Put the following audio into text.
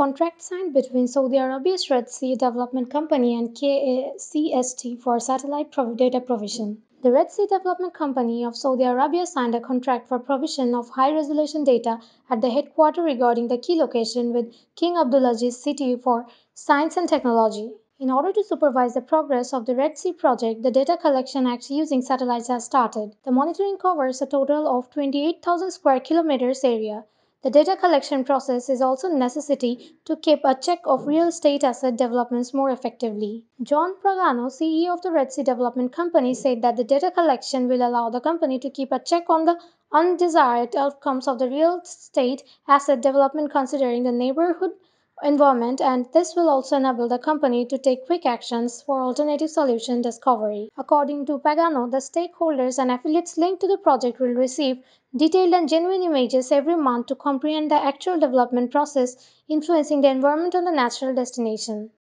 contract signed between Saudi Arabia's Red Sea Development Company and KACST for satellite data provision. The Red Sea Development Company of Saudi Arabia signed a contract for provision of high resolution data at the headquarters regarding the key location with King Abdulaziz City for Science and Technology. In order to supervise the progress of the Red Sea project, the Data Collection Act using satellites has started. The monitoring covers a total of 28,000 square kilometers area. The data collection process is also necessity to keep a check of real estate asset developments more effectively. John Pragano, CEO of the Red Sea Development Company, said that the data collection will allow the company to keep a check on the undesired outcomes of the real estate asset development considering the neighborhood environment and this will also enable the company to take quick actions for alternative solution discovery. According to Pagano, the stakeholders and affiliates linked to the project will receive detailed and genuine images every month to comprehend the actual development process influencing the environment on the natural destination.